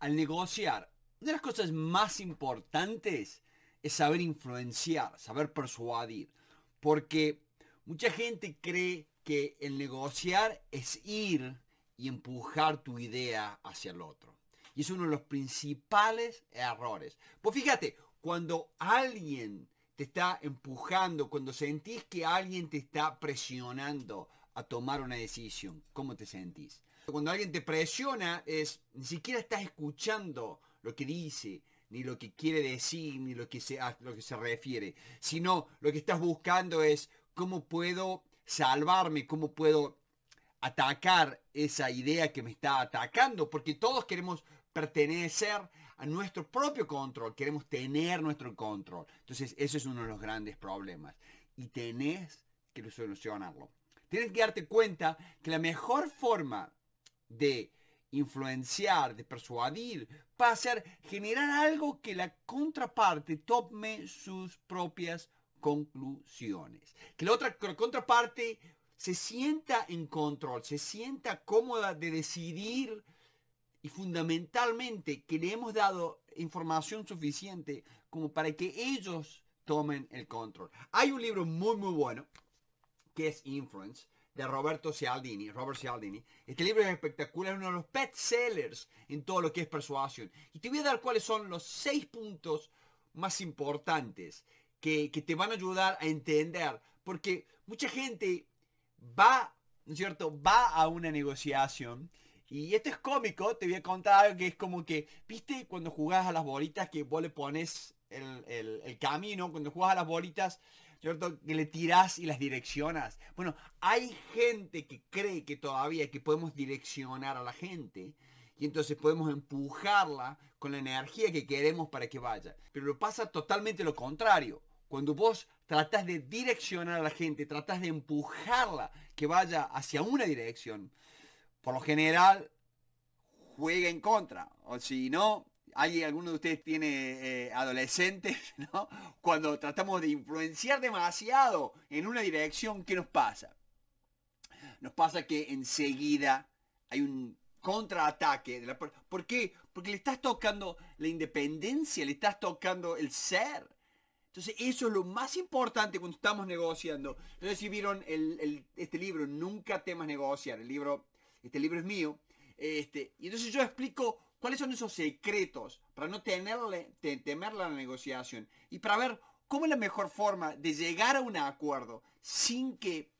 Al negociar, una de las cosas más importantes es saber influenciar, saber persuadir. Porque mucha gente cree que el negociar es ir y empujar tu idea hacia el otro. Y es uno de los principales errores. Pues fíjate, cuando alguien te está empujando, cuando sentís que alguien te está presionando a tomar una decisión, ¿cómo te sentís? Cuando alguien te presiona es, ni siquiera estás escuchando lo que dice, ni lo que quiere decir, ni lo que se, lo que se refiere, sino lo que estás buscando es cómo puedo salvarme, cómo puedo atacar esa idea que me está atacando, porque todos queremos pertenecer a nuestro propio control, queremos tener nuestro control. Entonces, eso es uno de los grandes problemas y tenés que solucionarlo. Tienes que darte cuenta que la mejor forma de influenciar, de persuadir, para hacer generar algo que la contraparte tome sus propias conclusiones. Que la otra contraparte se sienta en control, se sienta cómoda de decidir y fundamentalmente que le hemos dado información suficiente como para que ellos tomen el control. Hay un libro muy muy bueno que es Influence de Roberto Cialdini, Robert Cialdini. Este libro es espectacular, es uno de los bestsellers sellers en todo lo que es persuasión. Y te voy a dar cuáles son los seis puntos más importantes que, te van a ayudar a entender. Porque mucha gente va, ¿no es cierto?, va a una negociación. Y esto es cómico, te voy a contar algo que es como que, ¿viste cuando jugás a las bolitas que vos le pones el, el camino? Cuando jugás a las bolitas ¿cierto? Que le tirás y las direccionas. Bueno, hay gente que cree que todavía que podemos direccionar a la gente y entonces podemos empujarla con la energía que queremos para que vaya. Pero lo pasa totalmente lo contrario. Cuando vos tratás de direccionar a la gente, tratás de empujarla que vaya hacia una dirección, por lo general juega en contra. O si no, ¿Hay alguno de ustedes tiene eh, adolescentes? ¿no? Cuando tratamos de influenciar demasiado en una dirección, ¿qué nos pasa? Nos pasa que enseguida hay un contraataque. De la, ¿Por qué? Porque le estás tocando la independencia, le estás tocando el ser. Entonces eso es lo más importante cuando estamos negociando. Entonces, si vieron este libro, Nunca temas negociar. El libro, este libro es mío. Este, y entonces yo explico ¿Cuáles son esos secretos para no tenerle, temer la negociación? Y para ver cómo es la mejor forma de llegar a un acuerdo sin que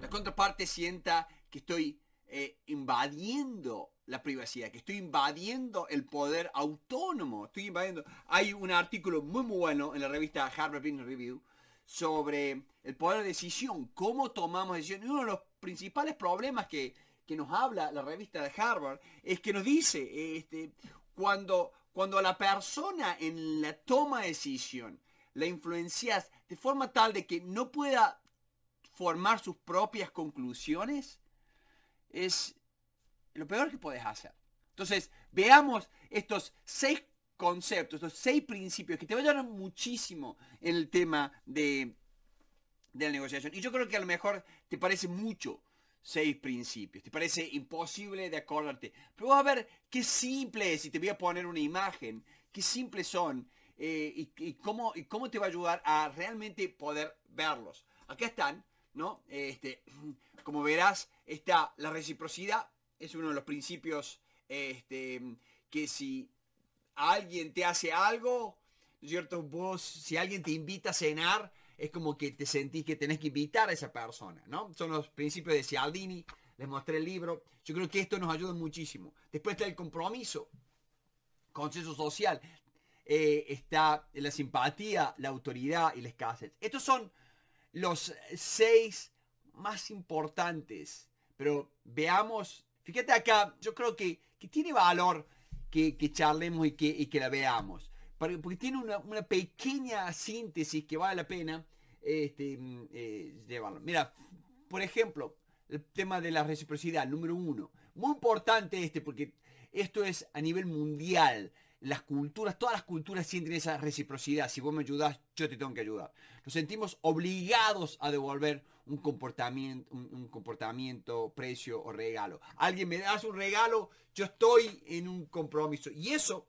la contraparte sienta que estoy eh, invadiendo la privacidad, que estoy invadiendo el poder autónomo, estoy invadiendo. Hay un artículo muy muy bueno en la revista Harvard Business Review sobre el poder de decisión, cómo tomamos decisiones. Uno de los principales problemas que que nos habla la revista de Harvard es que nos dice, este, cuando, cuando a la persona en la toma de decisión la influencias de forma tal de que no pueda formar sus propias conclusiones, es lo peor que puedes hacer. Entonces, veamos estos seis conceptos, estos seis principios que te van a ayudar muchísimo en el tema de, de la negociación. Y yo creo que a lo mejor te parece mucho, seis principios. Te parece imposible de acordarte. Pero vamos a ver qué simple y te voy a poner una imagen, qué simples son eh, y, cómo, y cómo te va a ayudar a realmente poder verlos. Acá están, ¿no? Este, como verás, está la reciprocidad, es uno de los principios este, que si alguien te hace algo, ¿no es cierto? Vos, si alguien te invita a cenar, es como que te sentís que tenés que invitar a esa persona, ¿no? Son los principios de Cialdini, les mostré el libro. Yo creo que esto nos ayuda muchísimo. Después está el compromiso, consenso social, eh, está la simpatía, la autoridad y la escasez. Estos son los seis más importantes. Pero veamos, fíjate acá, yo creo que, tiene valor que, charlemos y que, y que la veamos porque tiene una, pequeña síntesis que vale la pena este, mm, eh, llevarlo. Mira, por ejemplo, el tema de la reciprocidad, número uno. Muy importante este, porque esto es a nivel mundial. Las culturas, todas las culturas sienten esa reciprocidad. Si vos me ayudás, yo te tengo que ayudar. Nos sentimos obligados a devolver un comportamiento, un, comportamiento, precio o regalo. Alguien me das un regalo, yo estoy en un compromiso. Y eso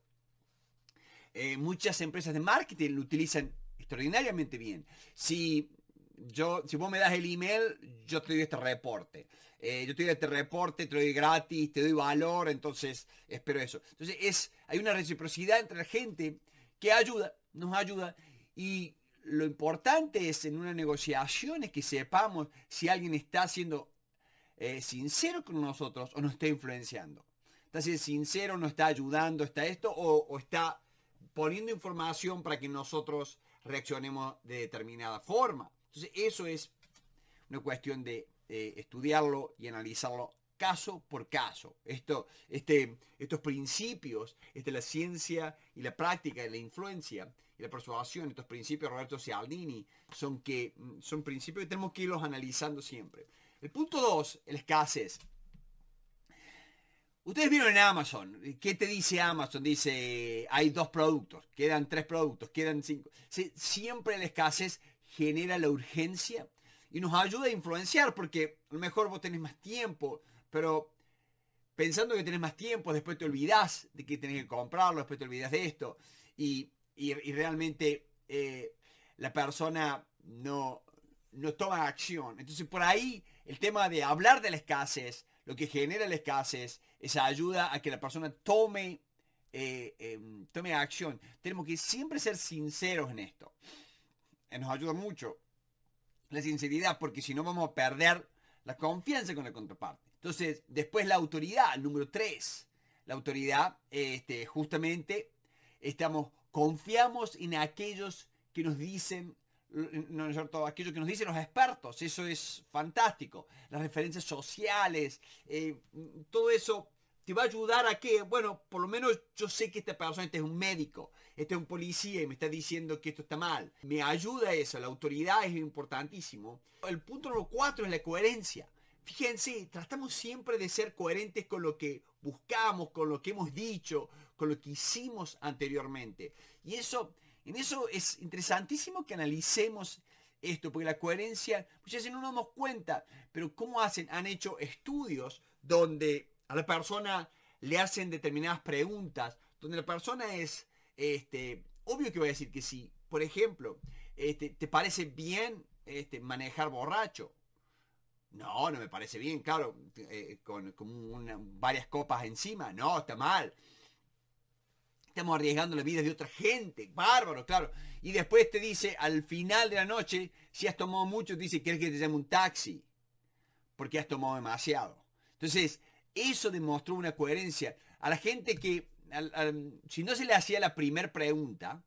eh, muchas empresas de marketing lo utilizan extraordinariamente bien. Si yo, si vos me das el email, yo te doy este reporte. Eh, yo te doy este reporte, te lo doy gratis, te doy valor, entonces espero eso. Entonces es, hay una reciprocidad entre la gente que ayuda, nos ayuda, y lo importante es en una negociación es que sepamos si alguien está siendo eh, sincero con nosotros o nos está influenciando. Está siendo sincero, nos está ayudando, está esto, o, o está poniendo información para que nosotros reaccionemos de determinada forma. Entonces eso es una cuestión de eh, estudiarlo y analizarlo caso por caso. Esto, este, estos principios, de este, la ciencia y la práctica y la influencia y la persuasión, estos principios de Roberto Cialdini, son, que, mm, son principios que tenemos que irlos analizando siempre. El punto dos, el escasez. Ustedes vieron en Amazon, ¿qué te dice Amazon? Dice, hay dos productos, quedan tres productos, quedan cinco. Siempre la escasez genera la urgencia y nos ayuda a influenciar porque a lo mejor vos tenés más tiempo, pero pensando que tenés más tiempo, después te olvidás de que tenés que comprarlo, después te olvidás de esto y, realmente eh, la persona no, no toma acción. Entonces por ahí el tema de hablar de la escasez, lo que genera la escasez, esa ayuda a que la persona tome, eh, em, tome acción. Tenemos que siempre ser sinceros en esto. Eh, nos ayuda mucho la sinceridad, porque si no vamos a perder la confianza con la contraparte. Entonces, después la autoridad, número tres. La autoridad, este, justamente, estamos, confiamos en aquellos que nos dicen ¿no es cierto? aquello que nos dicen los expertos, eso es fantástico. Las referencias sociales, eh, todo eso te va a ayudar a que, bueno, por lo menos yo sé que esta persona, este es un médico, este es un policía y me está diciendo que esto está mal. Me ayuda eso, la autoridad es importantísimo. El punto número cuatro es la coherencia. Fíjense, tratamos siempre de ser coherentes con lo que buscamos, con lo que hemos dicho, con lo que hicimos anteriormente. Y eso en eso es interesantísimo que analicemos esto, porque la coherencia muchas veces no nos damos cuenta, pero ¿cómo hacen? Han hecho estudios donde a la persona le hacen determinadas preguntas, donde la persona es, este, obvio que voy a decir que sí. Por ejemplo, este, ¿te parece bien este, manejar borracho? No, no me parece bien, claro, eh, con, varias copas encima, no, está mal. Estamos arriesgando la vida de otra gente. Bárbaro, claro. Y después te dice, al final de la noche, si has tomado mucho, te dice, ¿quieres que te llame un taxi? Porque has tomado demasiado. Entonces, eso demostró una coherencia. A la gente que, si no se le hacía la primera pregunta,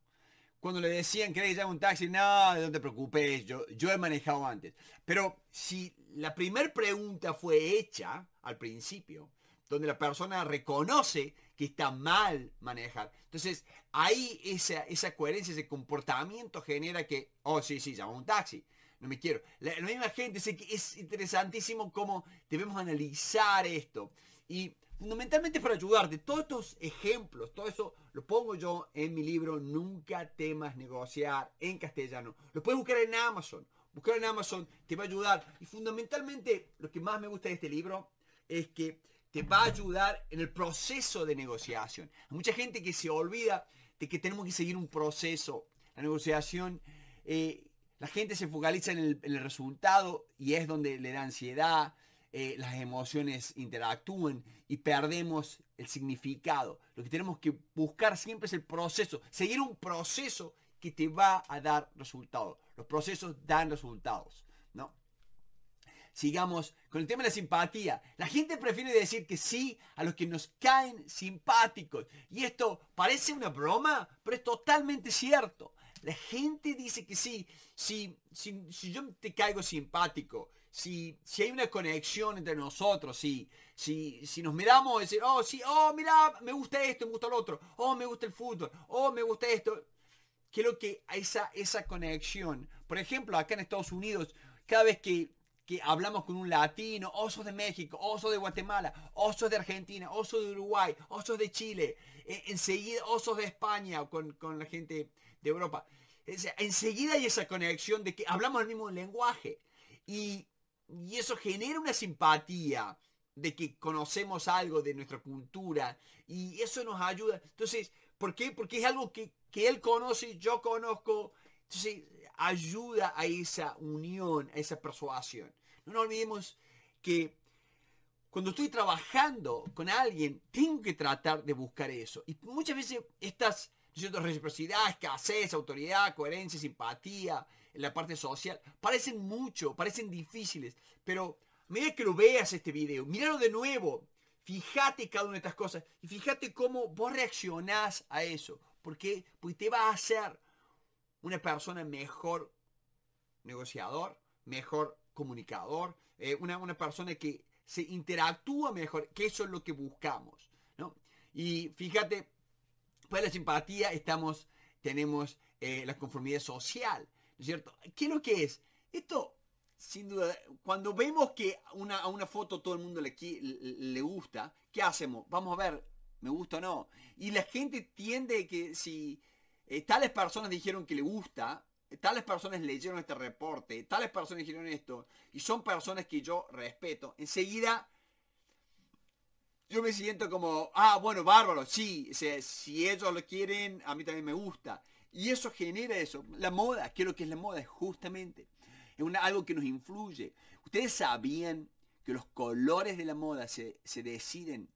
cuando le decían, que te llame un taxi? No, no te preocupes, yo, yo he manejado antes. Pero si la primera pregunta fue hecha al principio, donde la persona reconoce que está mal manejar. Entonces, ahí esa, coherencia, ese comportamiento genera que, oh, sí, sí, llamo un taxi, no me quiero. La, misma gente, sé que es interesantísimo cómo debemos analizar esto. Y fundamentalmente para ayudarte, todos estos ejemplos, todo eso lo pongo yo en mi libro Nunca temas negociar en castellano. Lo puedes buscar en Amazon. Buscar en Amazon te va a ayudar. Y fundamentalmente lo que más me gusta de este libro es que te va a ayudar en el proceso de negociación. Hay mucha gente que se olvida de que tenemos que seguir un proceso. La negociación, eh, la gente se focaliza en el, resultado y es donde le da ansiedad, eh, las emociones interactúan y perdemos el significado. Lo que tenemos que buscar siempre es el proceso, seguir un proceso que te va a dar resultados. Los procesos dan resultados, ¿no? sigamos con el tema de la simpatía. La gente prefiere decir que sí a los que nos caen simpáticos. Y esto parece una broma, pero es totalmente cierto. La gente dice que sí, si, si, yo te caigo simpático, si, si, hay una conexión entre nosotros, si, si, si nos miramos y decir, oh, sí, oh, mira, me gusta esto, me gusta lo otro, oh, me gusta el fútbol, oh, me gusta esto. Creo que esa, esa conexión, por ejemplo, acá en Estados Unidos, cada vez que que hablamos con un latino, osos oh, de México, osos oh, de Guatemala, osos oh, de Argentina, osos de Uruguay, osos de Chile, e, enseguida osos de España con, con la gente de Europa. enseguida hay esa conexión de que hablamos el mismo lenguaje y, eso genera una simpatía de que conocemos algo de nuestra cultura y eso nos ayuda. Entonces, ¿por qué? Porque es algo que, que él conoce, yo conozco. Entonces, ayuda a esa unión, a esa persuasión. No olvidemos que cuando estoy trabajando con alguien, tengo que tratar de buscar eso. Y muchas veces estas ¿no reciprocidad, escasez, autoridad, coherencia, simpatía, en la parte social, parecen mucho, parecen difíciles. Pero mira que lo veas este video, míralo de nuevo. Fíjate cada una de estas cosas y fíjate cómo vos reaccionás a eso. porque pues Porque te va a hacer una persona mejor negociador, mejor comunicador, eh, una, persona que se interactúa mejor, que eso es lo que buscamos. ¿no? Y fíjate, pues la simpatía estamos, tenemos eh, la conformidad social, cierto? ¿Qué es lo que es? Esto sin duda, cuando vemos que una, a una foto todo el mundo le, le, gusta, ¿qué hacemos? Vamos a ver, ¿me gusta o no? Y la gente tiende que si eh, tales personas dijeron que le gusta, tales personas leyeron este reporte, tales personas dijeron esto, y son personas que yo respeto, enseguida yo me siento como, ah, bueno, bárbaro, sí, si ellos lo quieren, a mí también me gusta. Y eso genera eso, la moda, que lo que es la moda, es justamente, es una, algo que nos influye. Ustedes sabían que los colores de la moda se, deciden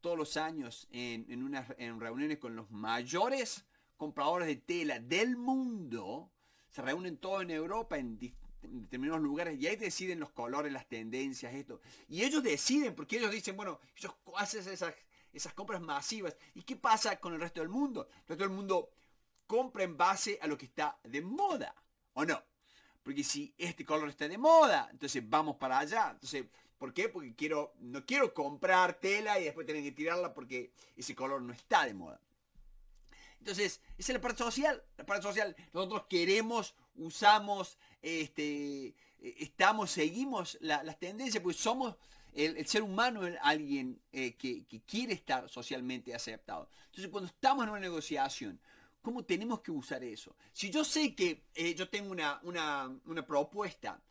todos los años en, en, unas, en reuniones con los mayores compradores de tela del mundo, se reúnen todos en Europa, en, determinados lugares, y ahí deciden los colores, las tendencias, esto. Y ellos deciden, porque ellos dicen, bueno, ellos hacen esas, esas compras masivas. ¿Y qué pasa con el resto del mundo? El resto del mundo compra en base a lo que está de moda, ¿o no? Porque si este color está de moda, entonces vamos para allá. Entonces, ¿por qué? Porque quiero, no quiero comprar tela y después tener que tirarla porque ese color no está de moda. Entonces, esa es la parte social, la parte social. Nosotros queremos, usamos, este, eh, estamos, seguimos las tendencias, pues somos, el, ser humano alguien eh, que, quiere estar socialmente aceptado. Entonces, cuando estamos en una negociación, ¿Cómo tenemos que usar eso? Si yo sé que eh, yo tengo una, una, propuesta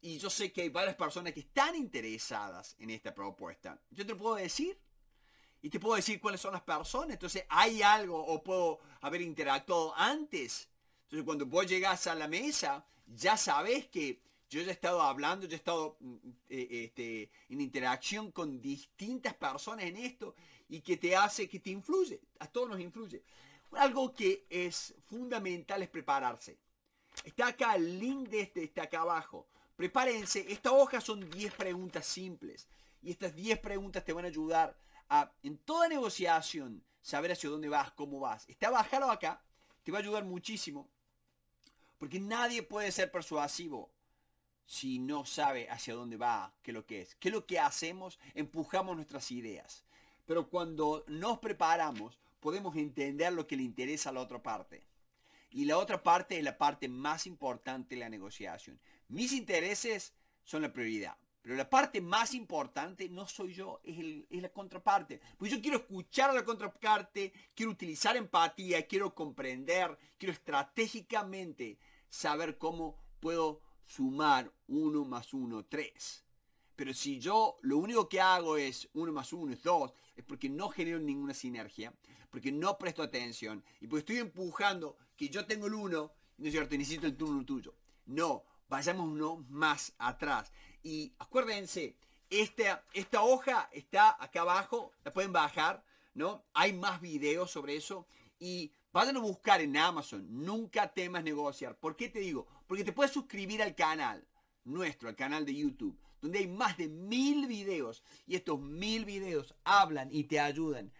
y yo sé que hay varias personas que están interesadas en esta propuesta, yo te lo puedo decir y te puedo decir cuáles son las personas. Entonces hay algo o puedo haber interactuado antes. Entonces cuando vos llegas a la mesa, ya sabes que yo ya he estado hablando, yo he estado mm, eh, este, en interacción con distintas personas en esto y que te hace, que te influye, a todos nos influye. Algo que es fundamental es prepararse. Está acá, el link de este está acá abajo. Prepárense, esta hoja son 10 preguntas simples y estas 10 preguntas te van a ayudar en toda negociación, saber hacia dónde vas, cómo vas. Está bajado acá, te va a ayudar muchísimo. Porque nadie puede ser persuasivo si no sabe hacia dónde va, qué lo que es. ¿Qué es lo que hacemos? Empujamos nuestras ideas. Pero cuando nos preparamos, podemos entender lo que le interesa a la otra parte. Y la otra parte es la parte más importante de la negociación. Mis intereses son la prioridad. Pero la parte más importante no soy yo, es, la contraparte. pues yo quiero escuchar a la contraparte, quiero utilizar empatía, quiero comprender, quiero estratégicamente saber cómo puedo sumar uno más 1, 3. Pero si yo lo único que hago es uno más uno, es 2, es porque no genero ninguna sinergia, porque no presto atención y porque estoy empujando que yo tengo el uno, ¿no es cierto? necesito el turno tuyo. No, Vayámonos más atrás. Y acuérdense, esta, esta hoja está acá abajo, la pueden bajar, ¿no? Hay más videos sobre eso. Y vayan a buscar en Amazon, nunca temas negociar. ¿Por qué te digo? Porque te puedes suscribir al canal nuestro, al canal de YouTube, donde hay más de mil videos. Y estos mil videos hablan y te ayudan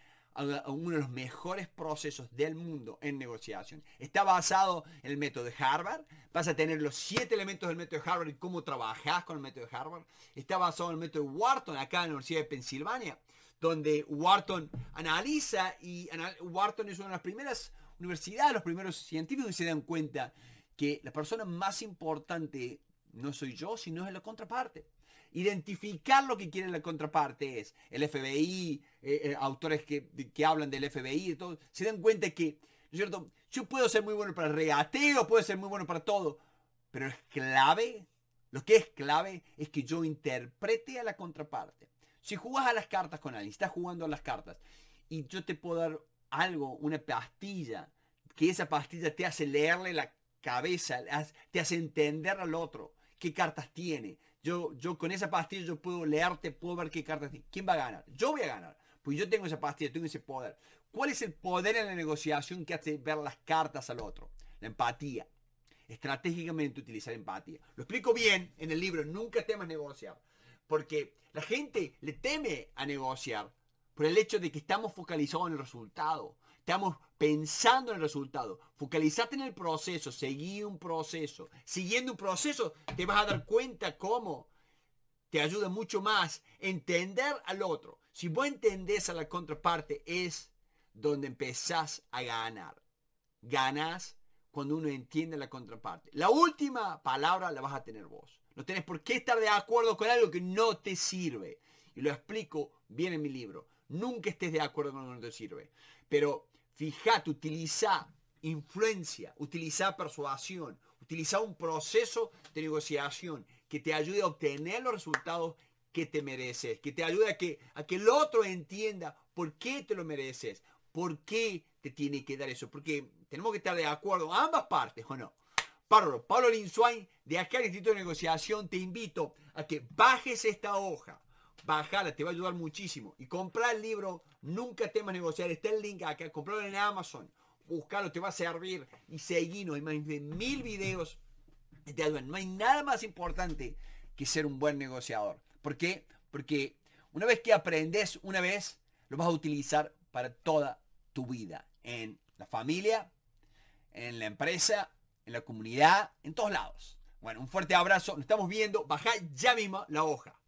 uno de los mejores procesos del mundo en negociación. Está basado en el método de Harvard. Vas a tener los siete elementos del método de Harvard y cómo trabajas con el método de Harvard. Está basado en el método de Wharton, acá en la Universidad de Pensilvania, donde Wharton analiza y Wharton es una de las primeras universidades, los primeros científicos que se dan cuenta que la persona más importante no soy yo, sino es la contraparte identificar lo que quiere la contraparte es el FBI, eh, eh, autores que, hablan del FBI, todo, se dan cuenta que, ¿no es cierto? Yo puedo ser muy bueno para el regateo, puedo ser muy bueno para todo, pero es clave, lo que es clave es que yo interprete a la contraparte. Si jugas a las cartas con alguien, estás jugando a las cartas y yo te puedo dar algo, una pastilla, que esa pastilla te hace leerle la cabeza, te hace entender al otro qué cartas tiene, yo, con esa pastilla yo puedo leerte, puedo ver qué cartas tiene ¿Quién va a ganar? Yo voy a ganar. Pues yo tengo esa pastilla, tengo ese poder. ¿Cuál es el poder en la negociación que hace ver las cartas al otro? La empatía. Estratégicamente utilizar empatía. Lo explico bien en el libro, nunca temas negociar. Porque la gente le teme a negociar por el hecho de que estamos focalizados en el resultado. Estamos pensando en el resultado. Focalizate en el proceso, seguí un proceso. Siguiendo un proceso te vas a dar cuenta cómo te ayuda mucho más entender al otro. Si vos entendés a la contraparte es donde empezás a ganar. Ganas cuando uno entiende la contraparte. La última palabra la vas a tener vos. No tenés por qué estar de acuerdo con algo que no te sirve. Y lo explico bien en mi libro. Nunca estés de acuerdo con lo que no te sirve. Pero Fijate, utiliza influencia, utiliza persuasión, utiliza un proceso de negociación que te ayude a obtener los resultados que te mereces, que te ayude a que, a que el otro entienda por qué te lo mereces, por qué te tiene que dar eso, porque tenemos que estar de acuerdo ambas partes, ¿o no? Pablo, Pablo de acá al Instituto de Negociación, te invito a que bajes esta hoja, Bajala, te va a ayudar muchísimo. Y comprar el libro, nunca temas negociar. Está el link acá, comprarlo en Amazon. Buscarlo, te va a servir. Y seguimos hay más de mil videos te ayudan. No hay nada más importante que ser un buen negociador. ¿Por qué? Porque una vez que aprendes una vez, lo vas a utilizar para toda tu vida. En la familia, en la empresa, en la comunidad, en todos lados. Bueno, un fuerte abrazo. Nos estamos viendo. Baja ya mismo la hoja.